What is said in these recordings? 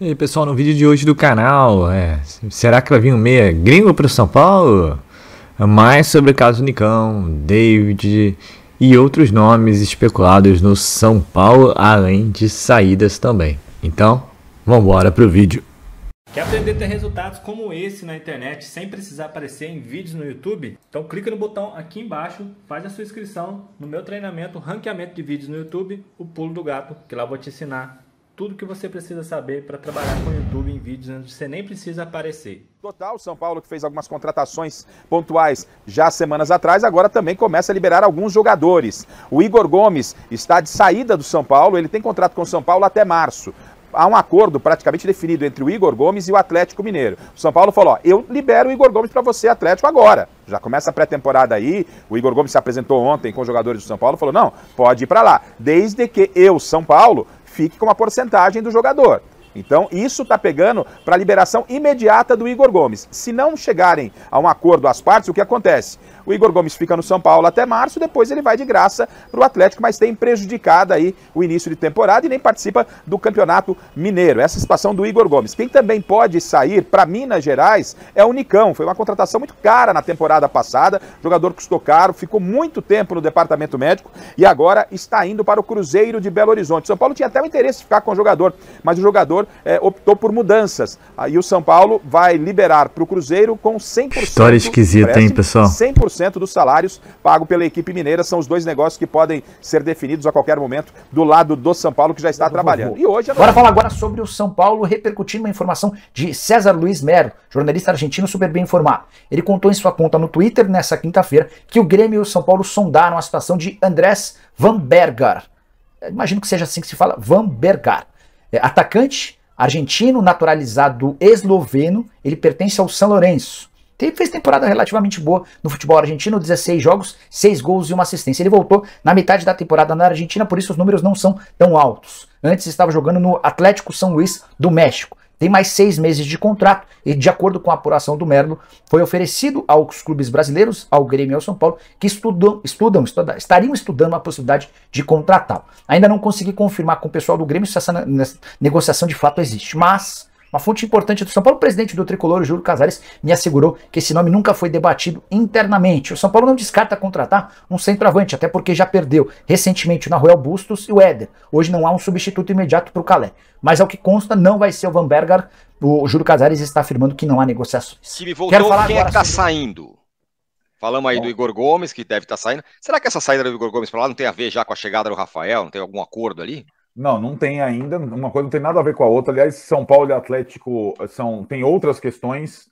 E aí, pessoal, no vídeo de hoje do canal, é, será que vai vir um meia gringo para o São Paulo? Mais sobre o caso Nicão, David e outros nomes especulados no São Paulo, além de saídas também. Então, vamos embora para o vídeo. Quer aprender a ter resultados como esse na internet sem precisar aparecer em vídeos no YouTube? Então clica no botão aqui embaixo, faz a sua inscrição no meu treinamento Ranqueamento de Vídeos no YouTube, o Pulo do Gato, que lá eu vou te ensinar tudo que você precisa saber para trabalhar com o YouTube em vídeos onde né? você nem precisa aparecer. Total, São Paulo que fez algumas contratações pontuais já semanas atrás, agora também começa a liberar alguns jogadores. O Igor Gomes está de saída do São Paulo, ele tem contrato com o São Paulo até março há um acordo praticamente definido entre o Igor Gomes e o Atlético Mineiro. O São Paulo falou: ó, eu libero o Igor Gomes para você, Atlético, agora. Já começa a pré-temporada aí. O Igor Gomes se apresentou ontem com os jogadores do São Paulo, falou: não, pode ir para lá, desde que eu, São Paulo, fique com uma porcentagem do jogador. Então, isso está pegando para a liberação imediata do Igor Gomes. Se não chegarem a um acordo às partes, o que acontece? O Igor Gomes fica no São Paulo até março, depois ele vai de graça para o Atlético, mas tem prejudicado aí o início de temporada e nem participa do Campeonato Mineiro. Essa é situação do Igor Gomes. Quem também pode sair para Minas Gerais é o Nicão. Foi uma contratação muito cara na temporada passada, o jogador custou caro, ficou muito tempo no departamento médico e agora está indo para o Cruzeiro de Belo Horizonte. São Paulo tinha até o interesse de ficar com o jogador, mas o jogador é, optou por mudanças. Aí o São Paulo vai liberar para o Cruzeiro com 100%. História esquisita, hein, pessoal? 100% dos salários pago pela equipe mineira. São os dois negócios que podem ser definidos a qualquer momento do lado do São Paulo, que já está trabalhando. E hoje. agora é falar agora sobre o São Paulo, repercutindo uma informação de César Luiz Mero, jornalista argentino super bem informado. Ele contou em sua conta no Twitter, nessa quinta-feira, que o Grêmio e o São Paulo sondaram a situação de Andrés Van Berger. Imagino que seja assim que se fala, Van Berger. É, atacante argentino naturalizado esloveno, ele pertence ao São Lourenço. Ele fez temporada relativamente boa no futebol argentino, 16 jogos, 6 gols e uma assistência. Ele voltou na metade da temporada na Argentina, por isso os números não são tão altos. Antes estava jogando no Atlético São Luís do México. Tem mais seis meses de contrato e, de acordo com a apuração do Merlo, foi oferecido aos clubes brasileiros, ao Grêmio e ao São Paulo, que estudam, estudam, estudam estariam estudando a possibilidade de contratá-lo. Ainda não consegui confirmar com o pessoal do Grêmio se essa negociação de fato existe, mas uma fonte importante do São Paulo, o presidente do Tricolor, Júlio Casares, me assegurou que esse nome nunca foi debatido internamente. O São Paulo não descarta contratar um centroavante, até porque já perdeu recentemente o Naruel Bustos e o Éder. Hoje não há um substituto imediato para o Calé. Mas ao que consta, não vai ser o Van Berger. O Júlio Casares está afirmando que não há negociações. Se me voltou, Quero falar quem é está sobre... saindo? Falamos aí Bom. do Igor Gomes, que deve estar tá saindo. Será que essa saída do Igor Gomes para lá não tem a ver já com a chegada do Rafael? Não tem algum acordo ali? Não, não tem ainda. Uma coisa não tem nada a ver com a outra. Aliás, São Paulo e Atlético são, tem outras questões.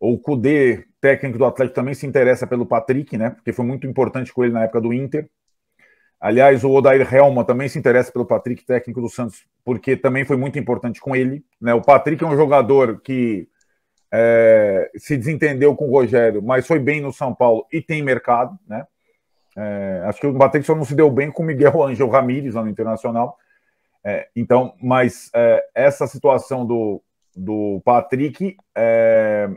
O Cudê, técnico do Atlético, também se interessa pelo Patrick, né? Porque foi muito importante com ele na época do Inter. Aliás, o Odair Helma também se interessa pelo Patrick, técnico do Santos, porque também foi muito importante com ele. Né? O Patrick é um jogador que é, se desentendeu com o Rogério, mas foi bem no São Paulo e tem mercado. Né? É, acho que o Patrick só não se deu bem com o Miguel Angel Ramírez lá no Internacional, é, então, mas é, essa situação do, do Patrick é,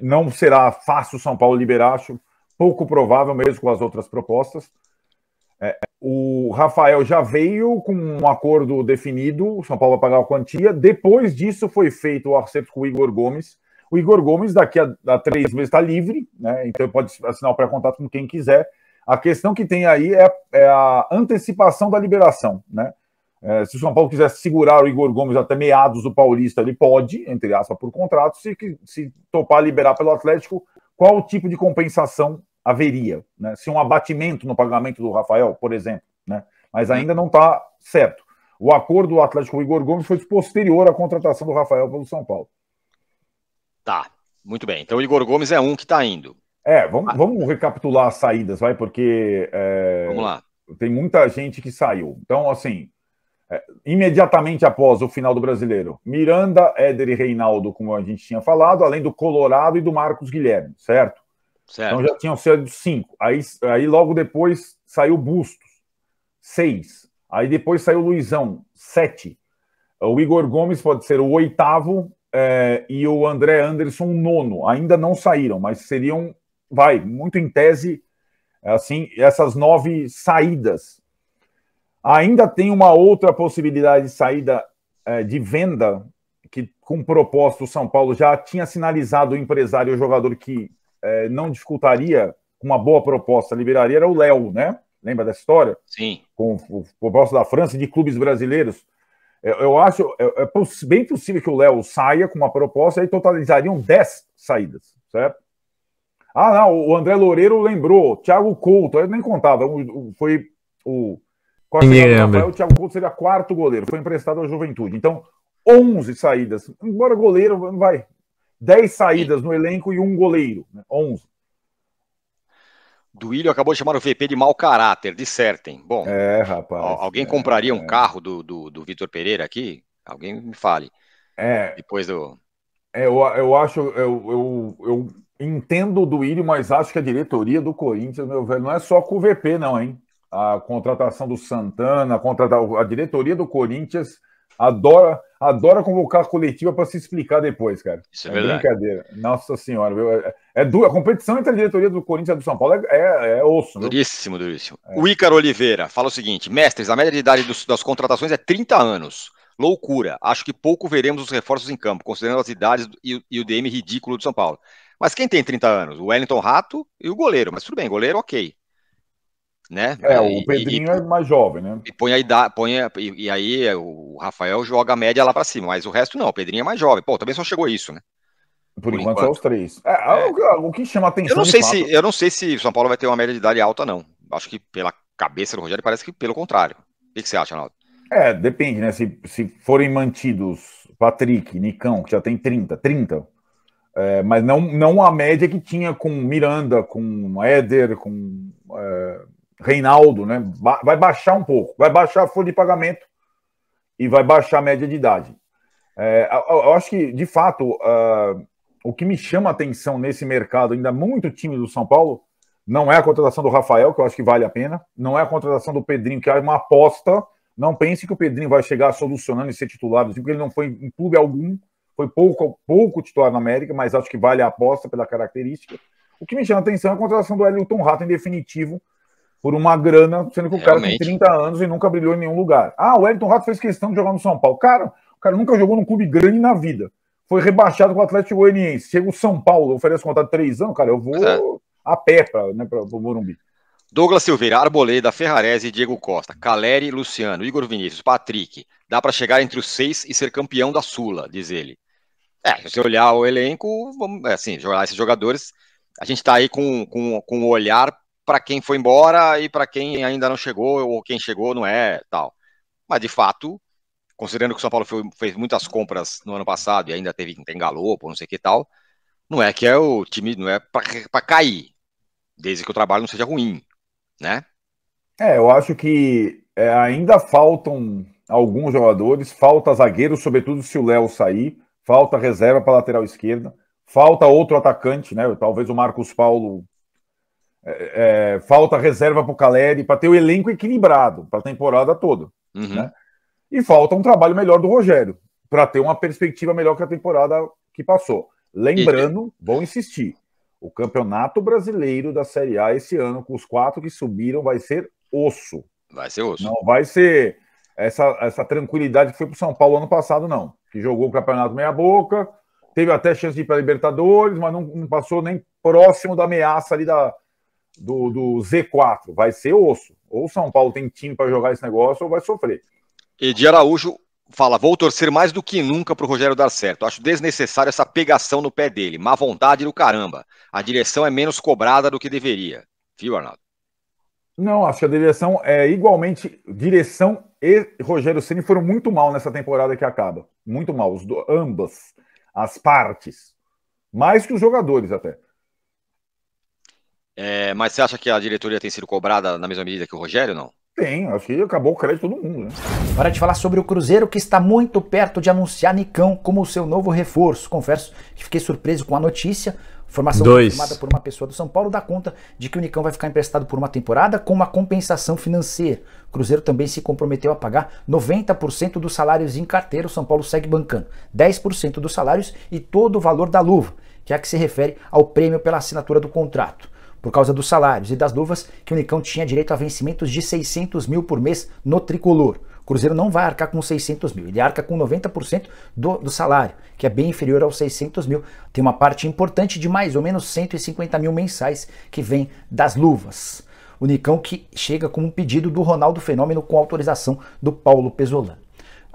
não será fácil o São Paulo liberar, acho pouco provável mesmo com as outras propostas. É, o Rafael já veio com um acordo definido, o São Paulo vai pagar a quantia. Depois disso foi feito o acerto com o Igor Gomes. O Igor Gomes, daqui a, a três meses, está livre, né? então pode assinar o pré-contato com quem quiser. A questão que tem aí é, é a antecipação da liberação, né? É, se o São Paulo quiser segurar o Igor Gomes até meados do Paulista, ele pode, entre aspas, por contrato. Se, se topar liberar pelo Atlético, qual tipo de compensação haveria? Né? Se um abatimento no pagamento do Rafael, por exemplo. Né? Mas uhum. ainda não está certo. O acordo do Atlético com o Igor Gomes foi posterior à contratação do Rafael pelo São Paulo. Tá, muito bem. Então o Igor Gomes é um que está indo. É, vamos, ah. vamos, recapitular as saídas, vai, porque. É, vamos lá. Tem muita gente que saiu. Então, assim, é, imediatamente após o final do brasileiro, Miranda, Éder e Reinaldo, como a gente tinha falado, além do Colorado e do Marcos Guilherme, certo? certo. Então já tinham sido cinco. Aí, aí logo depois saiu Bustos, seis. Aí depois saiu Luizão, sete. O Igor Gomes pode ser o oitavo é, e o André Anderson, o nono. Ainda não saíram, mas seriam, vai, muito em tese, é, assim, essas nove saídas Ainda tem uma outra possibilidade de saída é, de venda que, com propósito, o São Paulo já tinha sinalizado o empresário, o jogador que é, não dificultaria com uma boa proposta, liberaria, era o Léo, né? Lembra dessa história? Sim. Com o propósito da França e de clubes brasileiros. Eu, eu acho é, é poss bem possível que o Léo saia com uma proposta e totalizariam 10 saídas, certo? Ah, não, o André Loureiro lembrou, Thiago Couto, eu nem contava, foi o Rafael, o Thiago Couto seria quarto goleiro, foi emprestado à juventude. Então, 11 saídas. Embora goleiro, não vai. 10 saídas no elenco e um goleiro. Né? 11. Duílio acabou de chamar o VP de mau caráter, dissertem. Bom, é, rapaz, alguém é, compraria um é. carro do, do, do Vitor Pereira aqui? Alguém me fale. É. Depois do. É, eu, eu acho, eu, eu, eu entendo do Duílio, mas acho que a diretoria do Corinthians, meu velho, não é só com o VP, não, hein? a contratação do Santana, a, contrata... a diretoria do Corinthians adora, adora convocar a coletiva para se explicar depois, cara. Isso é, é brincadeira. Nossa senhora, viu? É, é A competição entre a diretoria do Corinthians e do São Paulo é, é, é, osso. Viu? Duríssimo, duríssimo. É. O Ícaro Oliveira fala o seguinte: mestres, a média de idade dos, das contratações é 30 anos. Loucura. Acho que pouco veremos os reforços em campo, considerando as idades e, e o DM ridículo do São Paulo. Mas quem tem 30 anos? O Wellington Rato e o goleiro. Mas tudo bem, goleiro, ok né? É, o Pedrinho e, é mais jovem, né? E põe a idade, põe a, e, e, aí é, o Rafael joga a média lá para cima, mas o resto não, o Pedrinho é mais jovem. Pô, também só chegou isso, né? Por, Por enquanto, enquanto, os três. É, é. O, o, que chama atenção. Eu não sei se eu não sei se o São Paulo vai ter uma média de idade alta não. Acho que pela cabeça do Rogério parece que pelo contrário. O que, que você acha, Ronaldo? É, depende, né? Se, se forem mantidos Patrick, Nicão, que já tem 30, 30, é, mas não, não a média que tinha com Miranda, com Éder, com é, Reinaldo, né? Vai baixar um pouco, vai baixar a folha de pagamento e vai baixar a média de idade. É, eu, acho que, de fato, uh, o que me chama a atenção nesse mercado, ainda muito time do São Paulo, não é a contratação do Rafael, que eu acho que vale a pena, não é a contratação do Pedrinho, que é uma aposta. Não pense que o Pedrinho vai chegar solucionando e ser titular porque ele não foi em clube algum, foi pouco, pouco titular na América, mas acho que vale a aposta pela característica. O que me chama a atenção é a contratação do Elton Rato, em definitivo, por uma grana, sendo que o cara tem 30 anos e nunca brilhou em nenhum lugar. Ah, o Elton Rato fez questão de jogar no São Paulo. Cara, o cara nunca jogou num clube grande na vida. Foi rebaixado com o Atlético Goianiense. Chega o São Paulo, oferece contrato de três anos, cara, eu vou é. a pé para né, pra, Morumbi. Douglas Silveira, Arboleda, Ferrarese e Diego Costa, Caleri, Luciano, Igor Vinícius, Patrick. Dá para chegar entre os seis e ser campeão da Sula, diz ele. É, se você olhar o elenco, vamos, é, assim, jogar esses jogadores, a gente está aí com, com, com o olhar para quem foi embora e para quem ainda não chegou ou quem chegou não é tal. Mas de fato, considerando que o São Paulo foi, fez muitas compras no ano passado e ainda teve tem galopo, não sei que tal, não é que é o time não é para cair, desde que o trabalho não seja ruim, né? É, eu acho que é, ainda faltam alguns jogadores, falta zagueiro, sobretudo se o Léo sair, falta reserva para lateral esquerda, falta outro atacante, né? Talvez o Marcos Paulo é, é, falta reserva para o Caleri, para ter o elenco equilibrado para a temporada toda. Uhum. Né? E falta um trabalho melhor do Rogério, para ter uma perspectiva melhor que a temporada que passou. Lembrando, e... vou insistir, o Campeonato Brasileiro da Série A esse ano, com os quatro que subiram, vai ser osso. Vai ser osso. Não vai ser essa, essa tranquilidade que foi para o São Paulo ano passado, não. Que jogou o Campeonato meia boca, teve até chance de ir para Libertadores, mas não, não, passou nem próximo da ameaça ali da, do, do Z4. Vai ser osso. Ou São Paulo tem time para jogar esse negócio ou vai sofrer. Edi Araújo fala: vou torcer mais do que nunca para o Rogério dar certo. Acho desnecessário essa pegação no pé dele. Má vontade do caramba. A direção é menos cobrada do que deveria. Viu, Arnaldo? Não, acho que a direção é igualmente. Direção e Rogério Ceni foram muito mal nessa temporada que acaba. Muito mal. Os do, ambas as partes. Mais que os jogadores, até. É, mas você acha que a diretoria tem sido cobrada na mesma medida que o Rogério, não? Tem, acho que acabou o crédito todo mundo. Né? Hora de falar sobre o Cruzeiro que está muito perto de anunciar Nicão como seu novo reforço. Confesso que fiquei surpreso com a notícia. Informação confirmada por uma pessoa do São Paulo dá conta de que o Nicão vai ficar emprestado por uma temporada com uma compensação financeira. O Cruzeiro também se comprometeu a pagar 90% dos salários em carteira. O São Paulo segue bancando 10% dos salários e todo o valor da luva, que é a que se refere ao prêmio pela assinatura do contrato por causa dos salários e das luvas, que o Nicão tinha direito a vencimentos de 600 mil por mês no tricolor. O Cruzeiro não vai arcar com 600 mil, ele arca com 90% do, do salário, que é bem inferior aos 600 mil. Tem uma parte importante de mais ou menos 150 mil mensais que vem das luvas. O Nicão que chega com um pedido do Ronaldo Fenômeno com autorização do Paulo Pesolano.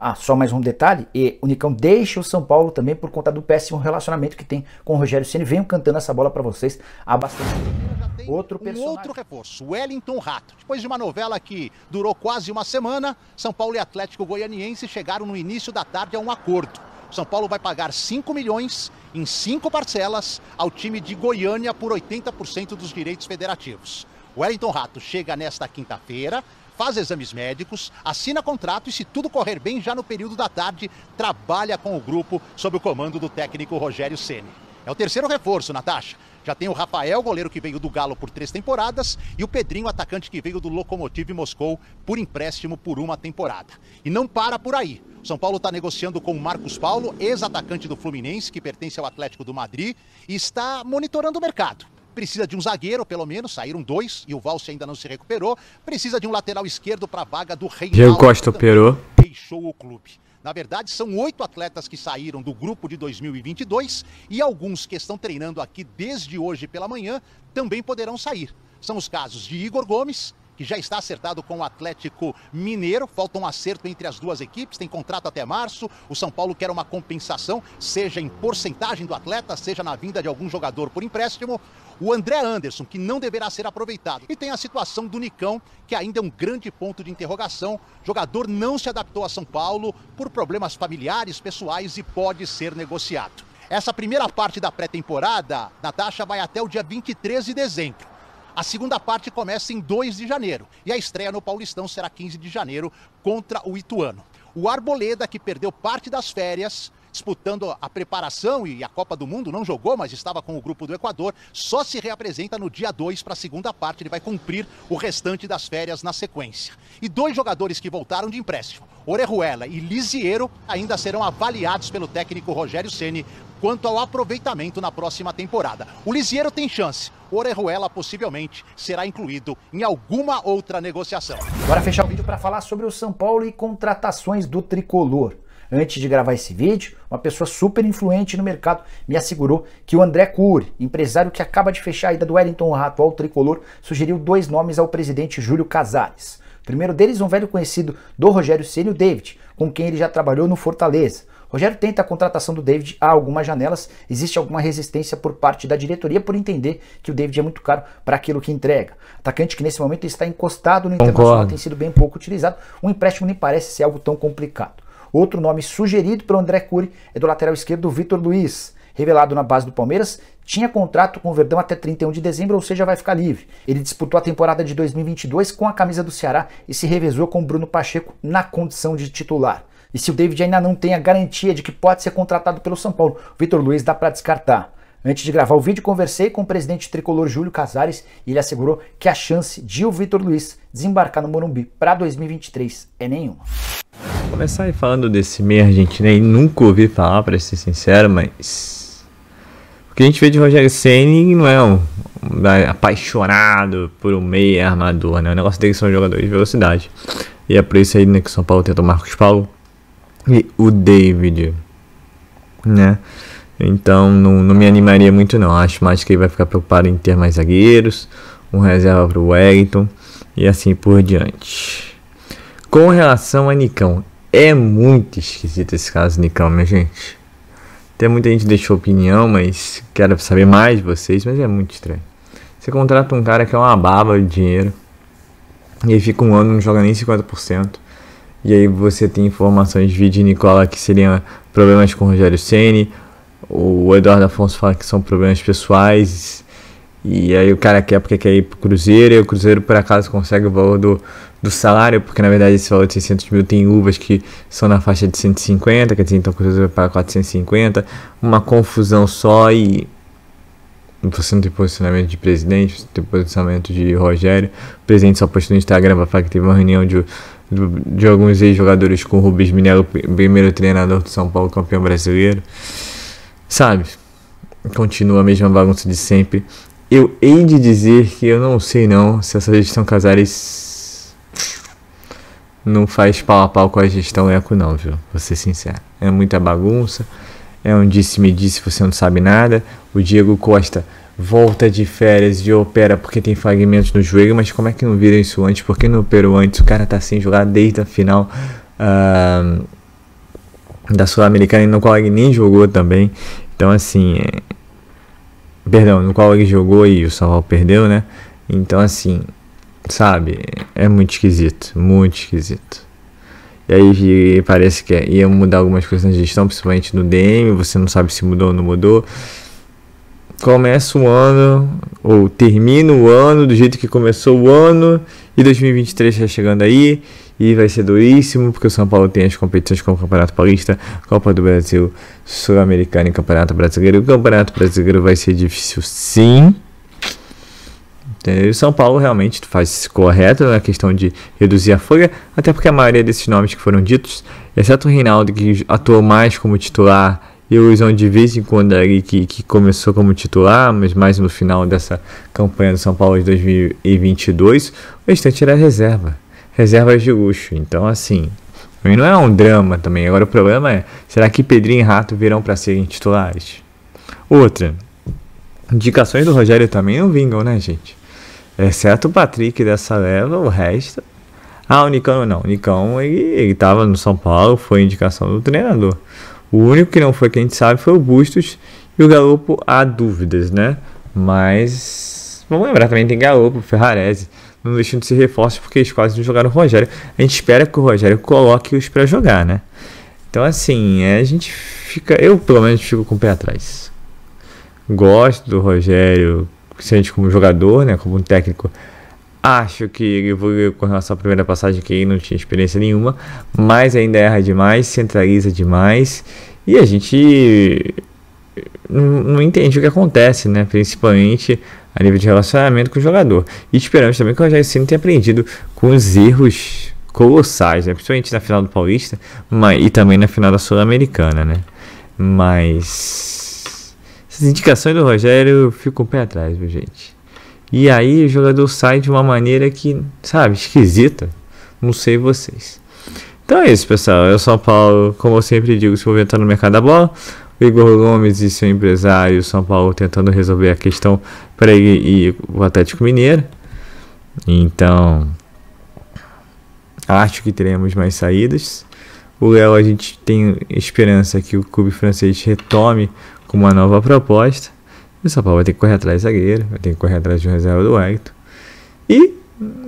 Ah, só mais um detalhe, e o Nicão deixa o São Paulo também por conta do péssimo relacionamento que tem com o Rogério Ceni. Venho cantando essa bola para vocês há bastante tempo outro um outro reforço, Wellington Rato. Depois de uma novela que durou quase uma semana, São Paulo e Atlético Goianiense chegaram no início da tarde a um acordo. São Paulo vai pagar 5 milhões em cinco parcelas ao time de Goiânia por 80% dos direitos federativos. Wellington Rato chega nesta quinta-feira, faz exames médicos, assina contrato e, se tudo correr bem, já no período da tarde, trabalha com o grupo sob o comando do técnico Rogério Ceni. É o terceiro reforço, Natasha. Já tem o Rafael, goleiro que veio do Galo por três temporadas, e o Pedrinho, atacante que veio do Lokomotiv Moscou por empréstimo por uma temporada. E não para por aí. São Paulo está negociando com o Marcos Paulo, ex-atacante do Fluminense, que pertence ao Atlético do Madrid, e está monitorando o mercado. Precisa de um zagueiro, pelo menos, saíram dois, e o Valse ainda não se recuperou. Precisa de um lateral esquerdo para a vaga do Reinaldo. Diego Costa operou. Deixou o clube. Na verdade, são oito atletas que saíram do grupo de 2022 e alguns que estão treinando aqui desde hoje pela manhã também poderão sair. São os casos de Igor Gomes, que já está acertado com o Atlético Mineiro. Falta um acerto entre as duas equipes, tem contrato até março. O São Paulo quer uma compensação, seja em porcentagem do atleta, seja na vinda de algum jogador por empréstimo. O André Anderson, que não deverá ser aproveitado. E tem a situação do Nicão, que ainda é um grande ponto de interrogação. O jogador não se adaptou a São Paulo por problemas familiares, pessoais e pode ser negociado. Essa primeira parte da pré-temporada, Natasha, vai até o dia 23 de dezembro. A segunda parte começa em 2 de janeiro e a estreia no Paulistão será 15 de janeiro contra o Ituano. O Arboleda, que perdeu parte das férias, disputando a preparação e a Copa do Mundo, não jogou, mas estava com o grupo do Equador, só se reapresenta no dia 2 para a segunda parte, ele vai cumprir o restante das férias na sequência. E dois jogadores que voltaram de empréstimo, Orejuela e Lisiero, ainda serão avaliados pelo técnico Rogério Ceni quanto ao aproveitamento na próxima temporada. O Lisiero tem chance, Orejuela possivelmente será incluído em alguma outra negociação. Bora fechar o vídeo para falar sobre o São Paulo e contratações do tricolor. Antes de gravar esse vídeo, uma pessoa super influente no mercado me assegurou que o André Cury, empresário que acaba de fechar a ida do Wellington Rato ao tricolor, sugeriu dois nomes ao presidente Júlio Casares. O primeiro deles, um velho conhecido do Rogério Ceni, David, com quem ele já trabalhou no Fortaleza. Rogério tenta a contratação do David há algumas janelas, existe alguma resistência por parte da diretoria por entender que o David é muito caro para aquilo que entrega. Atacante que nesse momento está encostado no Concordo. Internacional, tem sido bem pouco utilizado. Um empréstimo nem parece ser algo tão complicado. Outro nome sugerido para o André Cury é do lateral esquerdo Vitor Luiz revelado na base do Palmeiras, tinha contrato com o Verdão até 31 de dezembro, ou seja, vai ficar livre. Ele disputou a temporada de 2022 com a camisa do Ceará e se revezou com Bruno Pacheco na condição de titular. E se o David ainda não tem a garantia de que pode ser contratado pelo São Paulo, Vitor Luiz dá para descartar. Antes de gravar o vídeo, conversei com o presidente tricolor Júlio Casares e ele assegurou que a chance de o Vitor Luiz desembarcar no Morumbi para 2023 é nenhuma. Vou começar aí falando desse meio argentino aí, nunca ouvi falar, para ser sincero, mas. O que a gente vê de Rogério Senni não é um, apaixonado por um meio armador, né? O negócio dele são jogadores de velocidade. E é por isso aí né, que o São Paulo tentou Marcos Paulo, e o David, né? Então não, não me animaria muito não. Acho mais que ele vai ficar preocupado em ter mais zagueiros, um reserva para o Wellington e assim por diante. Com relação a Nicão, é muito esquisito esse caso Nicão, minha gente. Tem muita gente deixou opinião, mas quero saber mais de vocês, mas é muito estranho. Você contrata um cara que é uma baba de dinheiro e ele fica um ano não joga nem 50%. E aí você tem informações de de Nicola que seriam problemas com o Rogério Ceni. O Eduardo Afonso fala que são problemas pessoais. E aí o cara quer porque quer ir pro Cruzeiro e o Cruzeiro por acaso consegue o valor do, do salário, porque na verdade esse valor de 600 mil tem uvas que são na faixa de 150, quer dizer, então o Cruzeiro vai pagar 450. Uma confusão só e você não tem posicionamento de presidente, você não tem posicionamento de Rogério. O presidente só postou no Instagram para falar que teve uma reunião de de alguns ex-jogadores com o Rubens Minello, primeiro treinador do São Paulo, campeão brasileiro. Sabe? Continua a mesma bagunça de sempre. Eu hei de dizer que eu não sei não se essa gestão Casares não faz pau a pau com a gestão Eco não, viu? Vou ser sincero. É muita bagunça. É um disse-me-disse, disse, você não sabe nada. O Diego Costa volta de férias e opera porque tem fragmentos no joelho, mas como é que não viram isso antes? Por que não operou antes? O cara tá sem jogar desde a final uh, da Sul-Americana, no qual ele nem jogou também. Então, assim. É... Perdão, no qual ele jogou e o São perdeu, né? Então, assim. Sabe? É muito esquisito. Muito esquisito. E aí parece que é, ia mudar algumas coisas na gestão, principalmente no DM. Você não sabe se mudou ou não mudou começa o ano, ou termina o ano do jeito que começou o ano, e 2023 está chegando aí, e vai ser duríssimo, porque o São Paulo tem as competições como Campeonato Paulista, Copa do Brasil, Sul-Americana e Campeonato Brasileiro. O Campeonato Brasileiro vai ser difícil sim. O São Paulo realmente faz correto na questão de reduzir a folha, até porque a maioria desses nomes que foram ditos, exceto o Reinaldo, que atuou mais como titular e o Luizão de vez em quando ali é que, que começou como titular, mas mais no final dessa campanha do São Paulo de 2022, o restante era reserva, reservas de luxo. Então, assim, não é um drama também. Agora o problema é, será que Pedrinho e Rato virão para serem titulares? Outra, indicações do Rogério também não vingam, né, gente? Exceto o Patrick dessa leva, o resto... Ah, o Nicão não. O Nicão, ele, ele tava no São Paulo, foi indicação do treinador. O único que não foi que a gente sabe foi o Bustos e o Galopo há dúvidas, né? Mas vamos lembrar também tem Galopo, Ferrarese, não deixam de ser reforços porque eles quase não jogaram o Rogério. A gente espera que o Rogério coloque-os para jogar, né? Então assim, é, a gente fica, eu pelo menos fico com o pé atrás. Gosto do Rogério, sente como jogador, né, como um técnico Acho que ele evoluiu com relação à primeira passagem que ele não tinha experiência nenhuma, mas ainda erra demais, centraliza demais e a gente não entende o que acontece, né? Principalmente a nível de relacionamento com o jogador. E esperamos também que o Rogério Ceni tenha aprendido com os erros colossais, né? principalmente na final do Paulista mas, e também na final da Sul-Americana, né? Mas essas indicações do Rogério ficam um pé atrás, viu, gente? E aí o jogador sai de uma maneira que, sabe, esquisita. Não sei vocês. Então é isso, pessoal. Eu sou o Paulo, como eu sempre digo, se movimentando no mercado da bola. O Igor Gomes e seu empresário São Paulo tentando resolver a questão para ele e o Atlético Mineiro. Então, acho que teremos mais saídas. O Léo, a gente tem esperança que o clube francês retome com uma nova proposta. E o São Paulo vai ter que correr atrás de zagueiro, vai ter que correr atrás de um reserva do Hector. E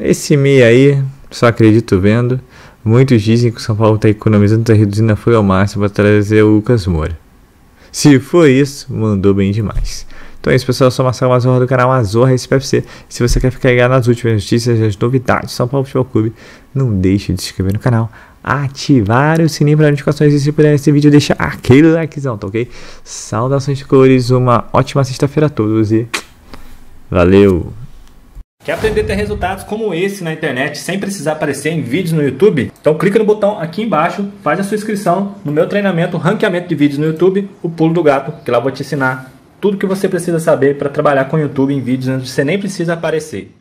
esse meia aí, só acredito vendo. Muitos dizem que o São Paulo está economizando, está reduzindo a folha ao máximo para trazer o Lucas Moura. Se for isso, mandou bem demais. Então é isso, pessoal. Eu sou o Marcelo Mazorra do canal Azorra SPFC. Se você quer ficar ligado nas últimas notícias, as novidades do São Paulo Futebol Clube, não deixe de se inscrever no canal ativar o sininho para notificações e se puder nesse vídeo deixar aquele likezão, tá ok? Saudações de cores, uma ótima sexta-feira a todos e valeu! Quer aprender a ter resultados como esse na internet sem precisar aparecer em vídeos no YouTube? Então clica no botão aqui embaixo, faz a sua inscrição no meu treinamento Ranqueamento de Vídeos no YouTube, o Pulo do Gato, que lá eu vou te ensinar tudo que você precisa saber para trabalhar com o YouTube em vídeos onde você nem precisa aparecer.